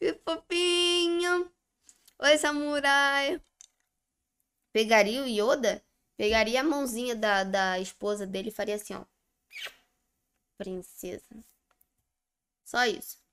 Que fofinho. Oi, samurai. Pegaria o Yoda? Pegaria a mãozinha da, da esposa dele e faria assim, ó. Princesa. Só isso.